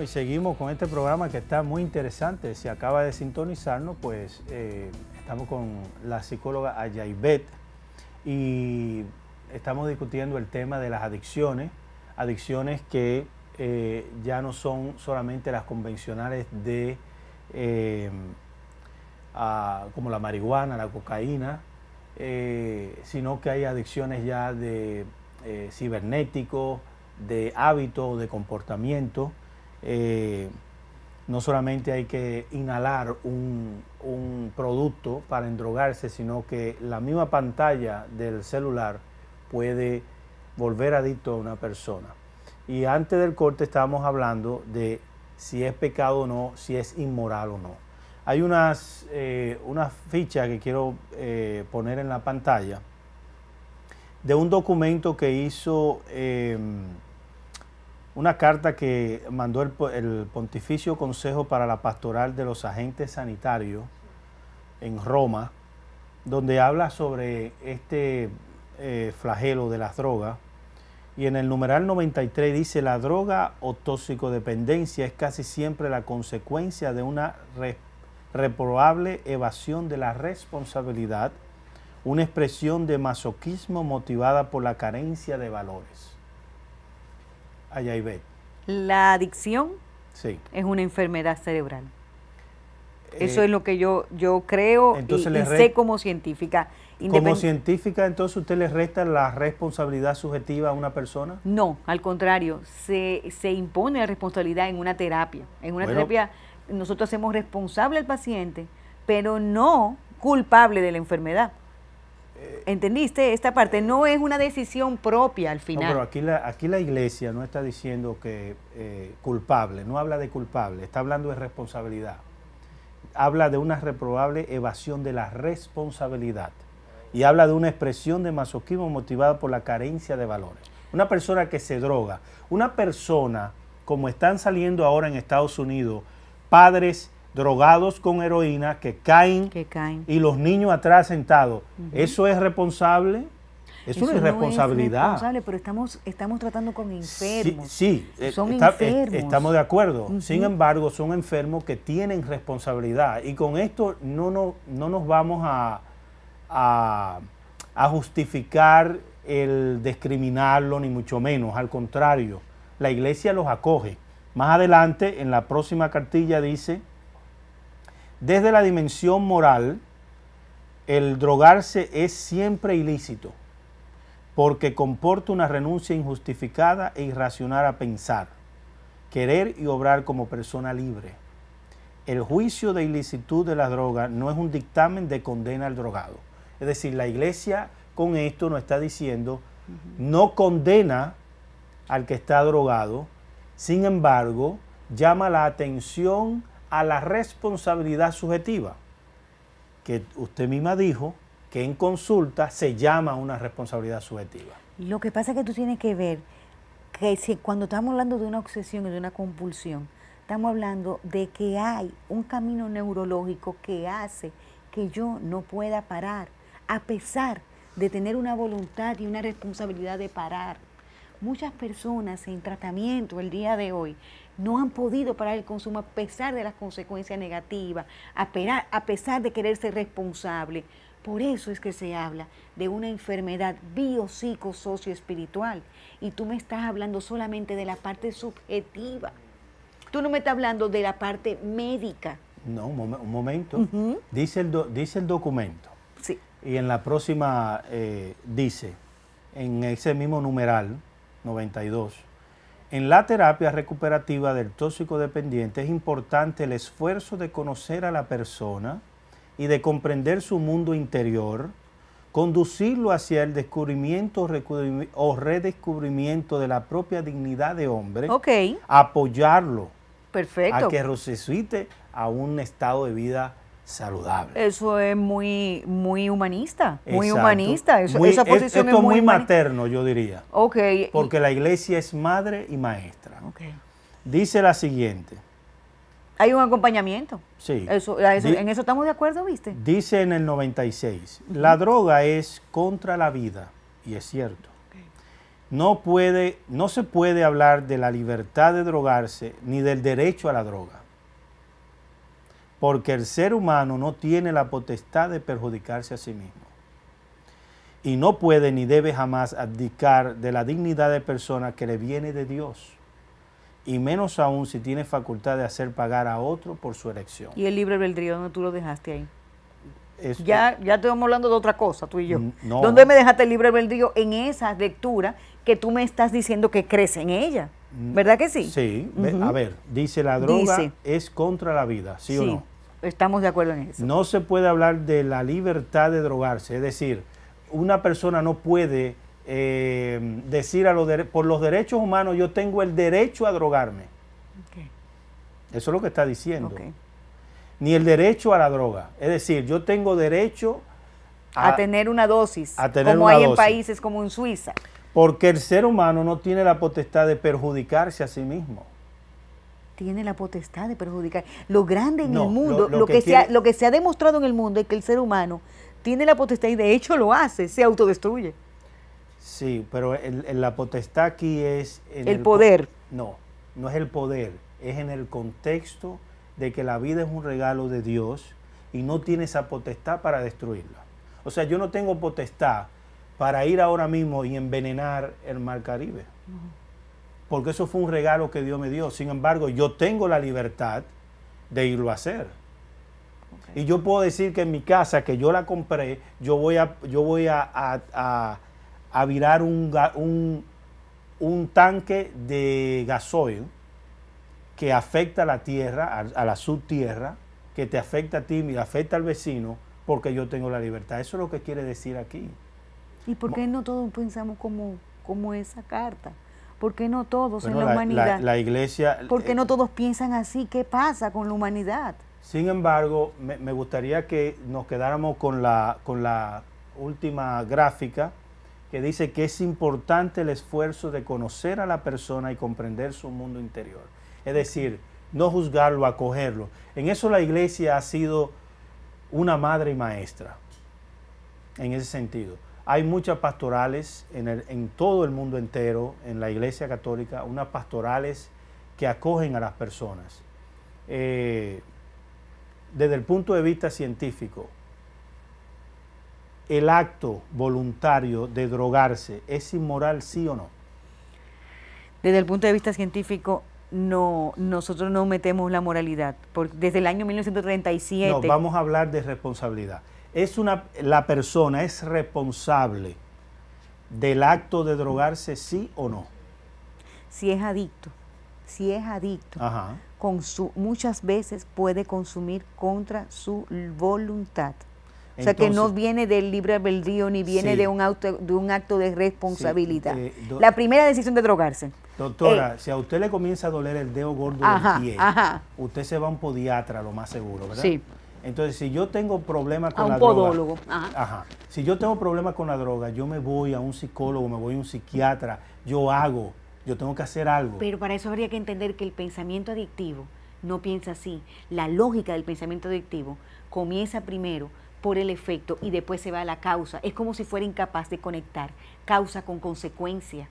y seguimos con este programa que está muy interesante. se acaba de sintonizarnos, pues eh, estamos con la psicóloga Ayaybet y estamos discutiendo el tema de las adicciones, adicciones que eh, ya no son solamente las convencionales de eh, como la marihuana, la cocaína, sino que hay adicciones ya de cibernético de hábito, de comportamiento, eh, no solamente hay que inhalar un, producto para endrogarse, sino que la misma pantalla del celular puede volver adicto a una persona. Y antes del corte estábamos hablando de si es pecado o no, si es inmoral o no. Hay unas, eh, fichas que quiero eh, poner en la pantalla de un documento que hizo... Em, una carta que mandó el, Pontificio Consejo para la Pastoral de los Agentes Sanitarios en Roma, donde habla sobre este eh, flagelo de las drogas. Y en el numeral 93 dice, la droga o toxicodependencia es casi siempre la consecuencia de una reprobable evasión de la responsabilidad, una expresión de masoquismo motivada por la carencia de valores y La adicción es una enfermedad cerebral. Eh, Eso es lo que yo, yo creo y, sé como científica. ¿Como científica entonces usted le resta la responsabilidad subjetiva a una persona? No, al contrario, se, impone la responsabilidad en una terapia. En una terapia nosotros hacemos responsable al paciente, pero no culpable de la enfermedad. ¿Entendiste esta parte? No es una decisión propia al final. No, pero aquí la, iglesia no está diciendo que eh, culpable, no habla de culpable, está hablando de responsabilidad. Habla de una reprobable evasión de la responsabilidad y habla de una expresión de masoquismo motivada por la carencia de valores. Una persona que se droga, una persona como están saliendo ahora en Estados Unidos, padres drogados con heroína que caen, y los niños atrás sentados. ¿Eso es responsable? Es Eso una irresponsabilidad. No es responsable, pero estamos, estamos tratando con enfermos. Sí, eh, son eh, enfermos. estamos de acuerdo. Sin embargo, son enfermos que tienen responsabilidad. Y con esto no, no, no nos vamos a, a, a justificar el discriminarlo, ni mucho menos. Al contrario, la iglesia los acoge. Más adelante, en la próxima cartilla dice, desde la dimensión moral, el drogarse es siempre ilícito, porque comporta una renuncia injustificada e irracional a pensar, querer y obrar como persona libre. El juicio de ilicitud de la droga no es un dictamen de condena al drogado. Es decir, la iglesia con esto nos está diciendo, no condena al que está drogado, sin embargo, llama la atención a la responsabilidad subjetiva, que usted misma dijo que en consulta se llama una responsabilidad subjetiva. Lo que pasa es que tú tienes que ver que si, cuando estamos hablando de una obsesión y de una compulsión, estamos hablando de que hay un camino neurológico que hace que yo no pueda parar, a pesar de tener una voluntad y una responsabilidad de parar. Muchas personas en tratamiento el día de hoy no han podido parar el consumo a pesar de las consecuencias negativas, a pesar de querer ser responsable. Por eso es que se habla de una enfermedad espiritual. Y tú me estás hablando solamente de la parte subjetiva. Tú no me estás hablando de la parte médica. No, un momento. dice, el dice el documento. Sí. Y en la próxima eh, dice, en ese mismo numeral, 92, en la terapia recuperativa del tóxico dependiente es importante el esfuerzo de conocer a la persona y de comprender su mundo interior, conducirlo hacia el descubrimiento o redescubrimiento de la propia dignidad de hombre, apoyarlo a que resucite a un estado de vida saludable. Eso es muy, muy humanista, muy humanista. Eso, esa posición es muy, materno, yo diría. Porque la iglesia es madre y maestra. Dice la siguiente. Hay un acompañamiento. Sí. en eso estamos de acuerdo, ¿viste? Dice en el 96, la droga es contra la vida, y es cierto. No, puede, no se puede hablar de la libertad de drogarse ni del derecho a la droga porque el ser humano no tiene la potestad de perjudicarse a sí mismo. Y no puede ni debe jamás abdicar de la dignidad de persona que le viene de Dios. Y menos aún si tiene facultad de hacer pagar a otro por su elección. Y el libre albedrío, dónde tú lo dejaste ahí? ya, te estamos hablando de otra cosa, tú y yo. Mm, ¿Dónde me dejaste el libre albedrío? En esa lectura que tú me estás diciendo que crece en ella. Mm, ¿Verdad que sí? Sí. A ver, dice la droga es contra la vida, sí. o no? Estamos de acuerdo en eso. No se puede hablar de la libertad de drogarse, es decir, una persona no puede eh, decir a los por los derechos humanos yo tengo el derecho a drogarme. Eso es lo que está diciendo. Ni el derecho a la droga. Es decir, yo tengo derecho a, tener una dosis, como hay en países como en Suiza. Porque el ser humano no tiene la potestad de perjudicarse a sí mismo tiene la potestad de perjudicar. Lo grande en el mundo, lo, que, se ha, demostrado en el mundo es que el ser humano tiene la potestad y de hecho lo hace, se autodestruye. Sí, pero el, la potestad aquí es... el, poder. No, no es el poder, es en el contexto de que la vida es un regalo de Dios y no tiene esa potestad para destruirla. O sea, yo no tengo potestad para ir ahora mismo y envenenar el mar Caribe porque eso fue un regalo que Dios me dio. Sin embargo, yo tengo la libertad de irlo a hacer. Y yo puedo decir que en mi casa, que yo la compré, yo voy a, yo voy a, virar un, tanque de gasoil que afecta a la tierra, a, la subtierra, que te afecta a ti, y afecta al vecino, porque yo tengo la libertad. Eso es lo que quiere decir aquí. ¿Y por qué no todos pensamos como esa carta? porque no todos en la, humanidad. La, iglesia. Porque no eh, todos piensan así. ¿Qué pasa con la humanidad? Sin embargo, me, me gustaría que nos quedáramos con la, con la última gráfica que dice que es importante el esfuerzo de conocer a la persona y comprender su mundo interior. Es decir, no juzgarlo, acogerlo. En eso la iglesia ha sido una madre y maestra, en ese sentido. Hay muchas pastorales en, todo el mundo entero, en la Iglesia Católica, unas pastorales que acogen a las personas. Eh, desde el punto de vista científico, el acto voluntario de drogarse es inmoral, sí o no? Desde el punto de vista científico, no, nosotros no metemos la moralidad. desde el año 1937. No, vamos a hablar de responsabilidad una, la persona es responsable del acto de drogarse, sí o no? Si es adicto, si es adicto, Con muchas veces puede consumir contra su voluntad. o sea que no viene del libre albedrío ni viene de, un de un acto de responsabilidad. Eh, la primera decisión de drogarse. Doctora, eh, si a usted le comienza a doler el dedo gordo del pie, usted se va a un podiatra, lo más seguro, ¿verdad? Sí. Entonces, si yo tengo problemas con a un Ajá. Si yo tengo problemas con la droga, yo me voy a un psicólogo, me voy a un psiquiatra, yo hago, yo tengo que hacer algo. Pero para eso habría que entender que el pensamiento adictivo no piensa así. La lógica del pensamiento adictivo comienza primero por el efecto y después se va a la causa. Es como si fuera incapaz de conectar causa con consecuencia.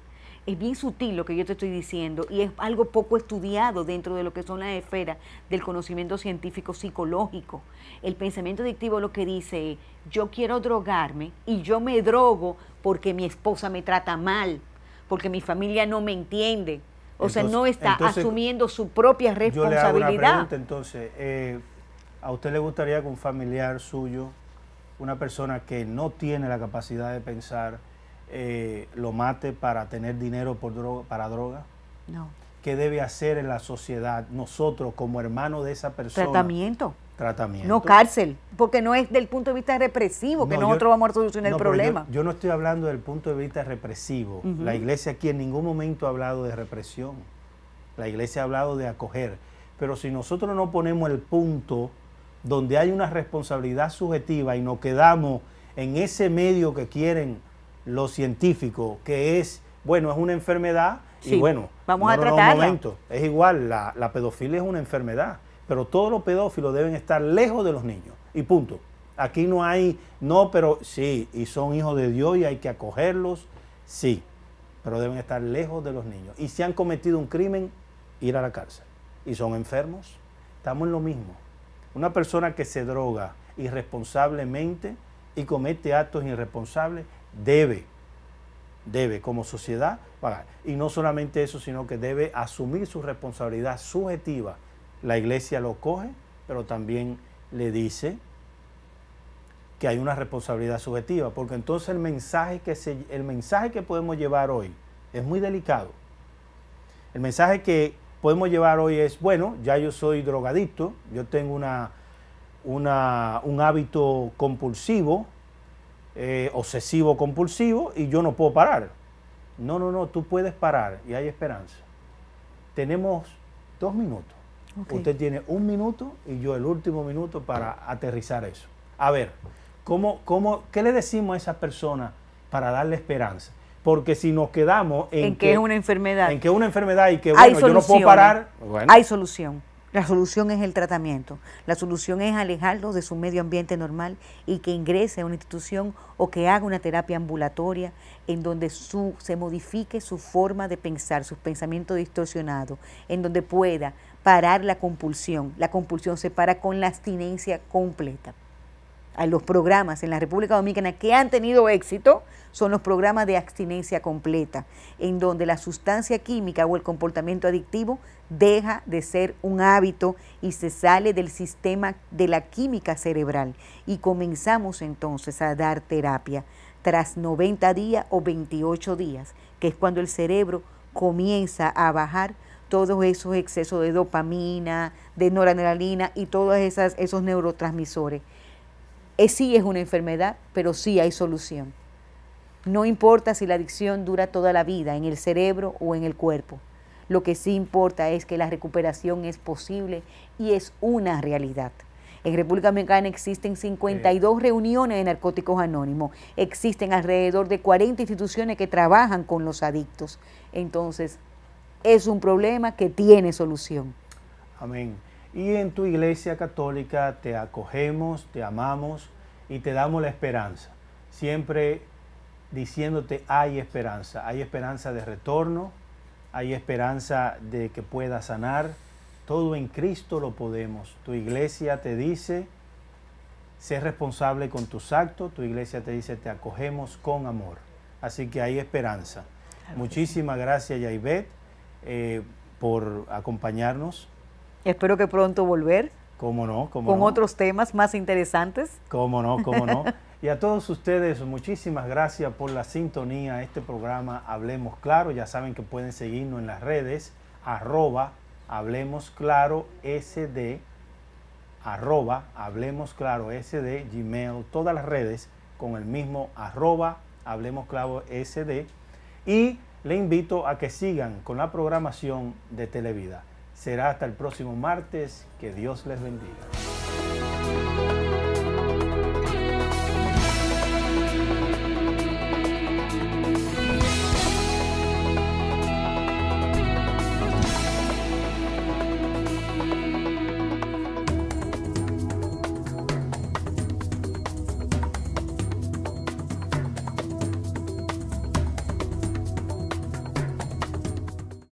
Es bien sutil lo que yo te estoy diciendo y es algo poco estudiado dentro de lo que son las esferas del conocimiento científico psicológico. El pensamiento adictivo lo que dice es, yo quiero drogarme y yo me drogo porque mi esposa me trata mal, porque mi familia no me entiende. O sea, no está asumiendo su propia responsabilidad. Yo le hago una pregunta, entonces, eh, ¿a usted le gustaría que un familiar suyo, una persona que no tiene la capacidad de pensar, eh, lo mate para tener dinero por para droga? No. ¿Qué debe hacer en la sociedad nosotros como hermanos de esa persona? Tratamiento. Tratamiento. No cárcel, porque no es del punto de vista represivo que nosotros vamos a solucionar el problema. Yo, no estoy hablando del punto de vista represivo. La iglesia aquí en ningún momento ha hablado de represión. La iglesia ha hablado de acoger. Pero si nosotros no ponemos el punto donde hay una responsabilidad subjetiva y nos quedamos en ese medio que quieren lo científico, que es, bueno, es una enfermedad y bueno, vamos a tratarla. momento. Es igual, la, la pedofilia es una enfermedad, pero todos los pedófilos deben estar lejos de los niños y punto. Aquí no hay, no, pero sí, y son hijos de Dios y hay que acogerlos, sí, pero deben estar lejos de los niños. Y si han cometido un crimen, ir a la cárcel. Y son enfermos, estamos en lo mismo. Una persona que se droga irresponsablemente y comete actos irresponsables debe, debe como sociedad pagar. Y no solamente eso, sino que debe asumir su responsabilidad subjetiva. La iglesia lo coge, pero también le dice que hay una responsabilidad subjetiva, porque entonces el mensaje que, el mensaje que podemos llevar hoy es muy delicado. El mensaje que podemos llevar hoy es, bueno, ya yo soy drogadicto, yo tengo una, una, un hábito compulsivo, eh, obsesivo compulsivo y yo no puedo parar. No, no, no, tú puedes parar y hay esperanza. Tenemos dos minutos. Usted tiene un minuto y yo el último minuto para aterrizar eso. A ver, ¿cómo, cómo, ¿qué le decimos a esa persona para darle esperanza? Porque si nos quedamos en, que, es una enfermedad. En que una enfermedad y que bueno, yo no puedo parar. hay solución. La solución es el tratamiento. La solución es alejarlo de su medio ambiente normal y que ingrese a una institución o que haga una terapia ambulatoria en donde su, se modifique su forma de pensar, sus pensamientos distorsionados, en donde pueda parar la compulsión. La compulsión se para con la abstinencia completa a los programas en la República Dominicana que han tenido éxito son los programas de abstinencia completa, en donde la sustancia química o el comportamiento adictivo deja de ser un hábito y se sale del sistema de la química cerebral. Y comenzamos entonces a dar terapia tras 90 días o 28 días, que es cuando el cerebro comienza a bajar todos esos excesos de dopamina, de noradrenalina y todos esos neurotransmisores. Eh, sí es una enfermedad, pero sí hay solución. No importa si la adicción dura toda la vida, en el cerebro o en el cuerpo. Lo que sí importa es que la recuperación es posible y es una realidad. En República Dominicana existen 52 reuniones de narcóticos anónimos. Existen alrededor de 40 instituciones que trabajan con los adictos. Entonces, es un problema que tiene solución. Amén. Y en tu iglesia católica te acogemos, te amamos y te damos la esperanza. Siempre diciéndote hay esperanza, hay esperanza de retorno, hay esperanza de que puedas sanar. Todo en Cristo lo podemos. Tu iglesia te dice, sé responsable con tus actos. Tu iglesia te dice, te acogemos con amor. Así que hay esperanza. Muchísimas gracias, Yaibet, eh, por acompañarnos Espero que pronto volver. Cómo no, cómo Con otros temas más interesantes. Cómo no, cómo no. Y a todos ustedes, muchísimas gracias por la sintonía a este programa Hablemos Claro. Ya saben que pueden seguirnos en las redes, arroba Hablemos Claro SD, arroba Hablemos Claro SD, Gmail, todas las redes con el mismo arroba Hablemos Claro SD. Y le invito a que sigan con la programación de Televida. Será hasta el próximo martes. Que Dios les bendiga.